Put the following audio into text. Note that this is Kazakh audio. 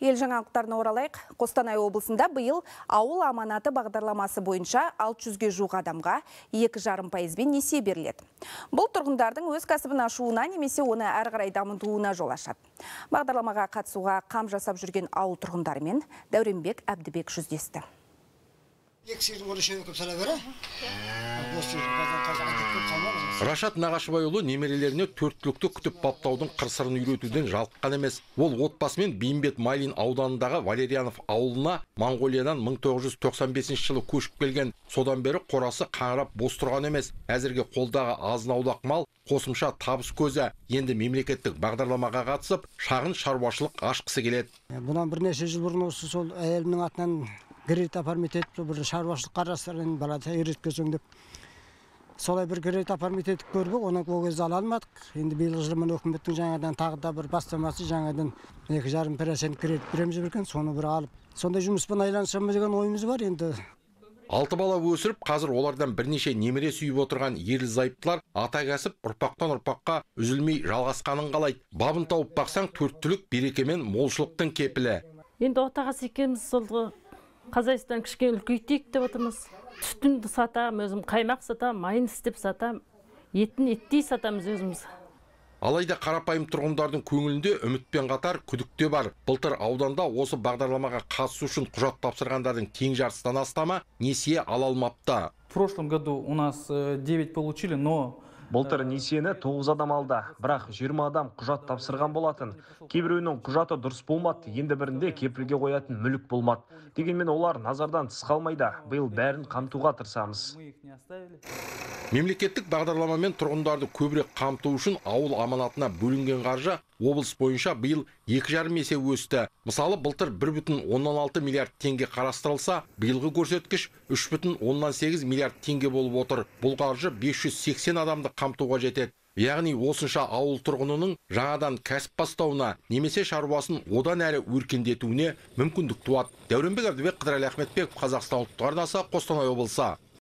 Ел жаңалықтарына оралайық, Қостанай облысында биыл ауыл аманаты бағдарламасы бойынша 600-ге жуық адамға 2,5 пайызбен несие беріледі. Бұл тұрғындардың өз кәсібін ашуына немесе оны әрғырай қарай дамытуына жол ашады. Бағдарламаға қатысуға қам жасап жүрген ауыл тұрғындарымен Дәуренбек Әбдібек жүздесті екі сала бер рашат нағашыбайұлы немерелеріне төрт түлікті күтіп баптаудың қыр сырын үйретуден жалыққан емес ол отбасымен бейімбет майлин ауданындағы валерианов ауылына моңғолиядан 1995 жылы көшіп келген содан бері қорасы қаңырап бос тұрған емес әзірге қолдағы азын аулақ мал қосымша табыс көзі енді мемлекеттік бағдарламаға қатысып шағын шаруашылық ашқысы келеді бұдан бірнеше жыл бұрын осы сол әйелімнің атынан кредит оформить етіп бір шаруашылық қарастыр бала балаша деп солай бір кредит оформить етіп көрдік оны ол кезде ала алмадық енді биылғы жылы міне үкіметтің жаңадан тағы да бір бастамасы жаңадан екі жарым процент кредит береміз екен соны бір алып сондай жұмыспен айналысамыз деген ойымыз бар енді алты бала өсіріп қазір олардан бірнеше немере сүйіп отырған ерлі зайыптылар ата кәсіп ұрпақтан ұрпаққа үзілмей жалғасқанын қалайды бабын тауып бақсаң төрт түлік береке мен молшылықтың кепілі енді отағасы екеуміз сол Қазайстан кішкене үлкейтейік деп отырмыз Түстінді сатам өзім қаймақ сатам майын істеп сатам етін еттей сатамыз өзіміз алайда қарапайым тұрғындардың көңілінде үмітпен қатар күдікте те бар былтыр ауданда осы бағдарламаға қатысу үшін құжат тапсырғандардың тең жартысынан астамы несие ала алмапты в прошлом году у нас 9 э, получили но былтыр несиені тоғыз адам алды бірақ жиырма адам құжат тапсырған болатын кейбіреуінің құжаты дұрыс болмады енді бірінде кепілге қоятын мүлік болмады дегенмен олар назардан тыс қалмайды биыл бәрін қамтуға тырысамыз мемлекеттік бағдарламамен тұрғындарды көбірек қамту үшін ауыл аманатына бөлінген қаржы облыс бойынша биыл екі жарым есе өсті мысалы былтыр бір бүтін оннан алты миллиард теңге қарастырылса биылғы көрсеткіш үш бүтін оннан сегіз миллиард теңге болып отыр бұл қаржы 580 адамды қамтуға жетеді яғни осынша ауыл тұрғынының жаңадан кәсіп бастауына немесе шаруасын одан әрі өркендетуіне мүмкіндік туады дәуренбек әбдібек қыдырәлі ахметбеков қазақстан ұлттық арнасы қостанай облысы